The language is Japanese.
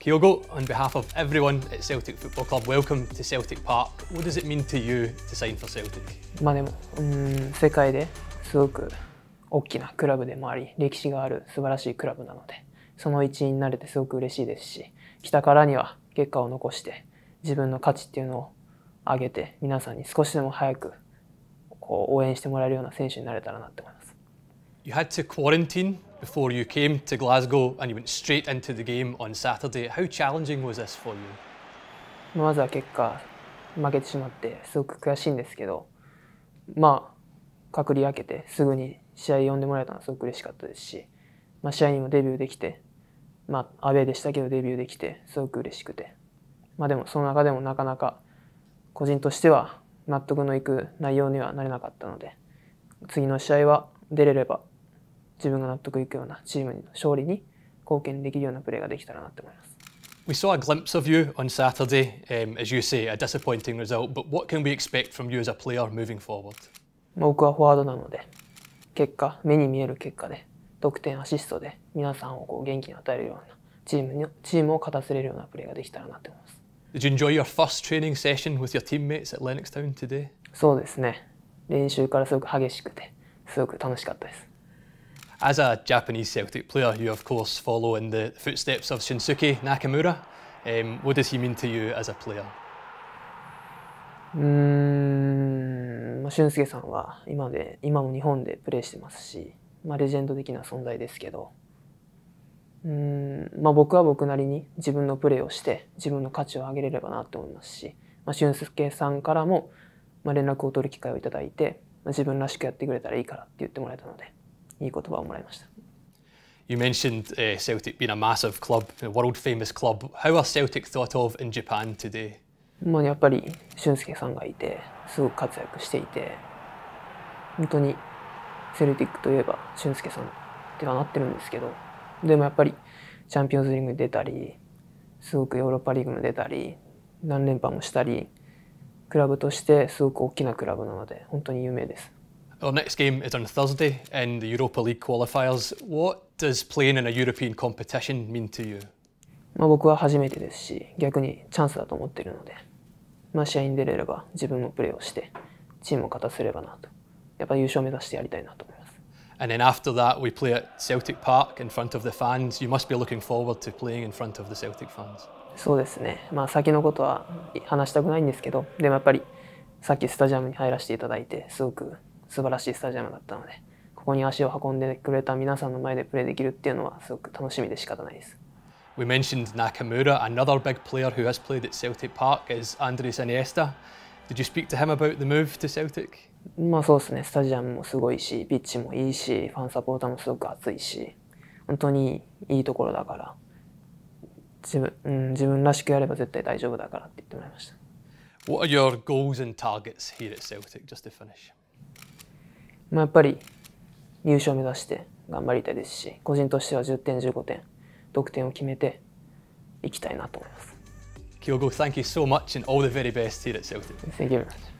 Kyogo, on behalf of everyone at Celtic Football Club, welcome to Celtic Park. What does it mean to you to sign for Celtic? まあでも、うん、世界ですごく大きなクラブでもあり、歴史がある素晴らしいクラブなので、その一員になれてすごく嬉しいですし、来たからには結果を残して、自分の価値っていうのを上げて、皆さんに少しでも早くこう応援してもらえるような選手になれたらなって思います。You had to quarantine before you came to Glasgow and you went straight into the game on Saturday. How challenging was this for you? まずは結果負けてしまってすごく悔しいんですけど、まあ隔離明けてすぐに試合呼んでもらえたのはすごく嬉しかったですし、まあ試合にもデビューできて、まあアウェーでしたけどデビューできてすごく嬉しくて、まあでもその中でもなかなか個人としては納得のいく内容にはなれなかったので、次の試合は出れれば自分が納得いくようなチームの勝利に貢献できるようなプレーができたらなと思います。We saw a glimpse of you on Saturday, um, as you say, a disappointing result, but what can we expect from you as a player moving forward? 僕はフォワードなので、結果、目に見える結果で、得点、アシストで、皆さんをこう元気に与えるようなチームに、チームを勝たせれるようなプレーができたらなと思います。Did you enjoy your first training session with your teammates at Lennox Town today? そうですね。練習からすごく激しくて、すごく楽しかったです。As a Japanese Celtic player, you of course follow in the footsteps of Shinsuke Nakamura. Um, what does he mean to you as a player? うん、まあ、俊介さんは今で今も日本でプレーしてますし、まあ、レジェンド的な存在ですけどうん、まあ、僕は僕なりに自分のプレーをして自分の価値を上げれればなと思いますし、まあ、俊介さんからも、まあ、連絡を取る機会をいただいて、まあ、自分らしくやってくれたらいいからって言ってもらえたのでいい言葉をもらいました。You mentioned uh, Celtic being a massive club, a world famous club. How are Celtic thought of in Japan today? まあやっぱり俊介さんがいて、すごく活躍していて、本当にセルティックといえば俊介さんってはなってるんですけど、でもやっぱりチャンピオンズリーグに出たり、すごくヨーロッパリーグも出たり、何連覇もしたり、クラブとしてすごく大きなクラブなので、本当に有名です。Our next game is on Thursday in the Europa League qualifiers. What does playing in a European competition mean to you? まあ僕は初めてですし、逆にチャンスだと思っているので、まあ試合に出れれば自分もプレーをして、チームを勝たせればなと。やっぱ優勝を目指してやりたいなと思います。And then after that, we play at Celtic Park in front of the fans. You must be looking forward to playing in front of the Celtic fans. そうですね、まあ、先のことは話したくないんですけど、でもやっぱりさっきスタジアムに入らせていただいて、すごく素晴らしいスタジアムだったので、ここに足を運んでくれた皆さんの前でプレーできるっていうのはすごく楽しみで仕方ないです。We mentioned Nakamura. Another big player who has played at Celtic Park is Andres Iniesta. Did you speak to him about the move to Celtic? まあそうですね、スタジアムもすごいし、ピッチもいいし、ファンサポーターもすごく熱いし、本当にいいところだから、自分,、うん、自分らしくやれば絶対大丈夫だからって言ってもらいました。What are your goals and targets here at Celtic just to finish? まあ、やっぱり優勝目指して頑張りたいですし個人としては10点15点得点を決めていきたいなと思います。Kyogo, thank you so much and all the very best here at Celtic. Thank you very much.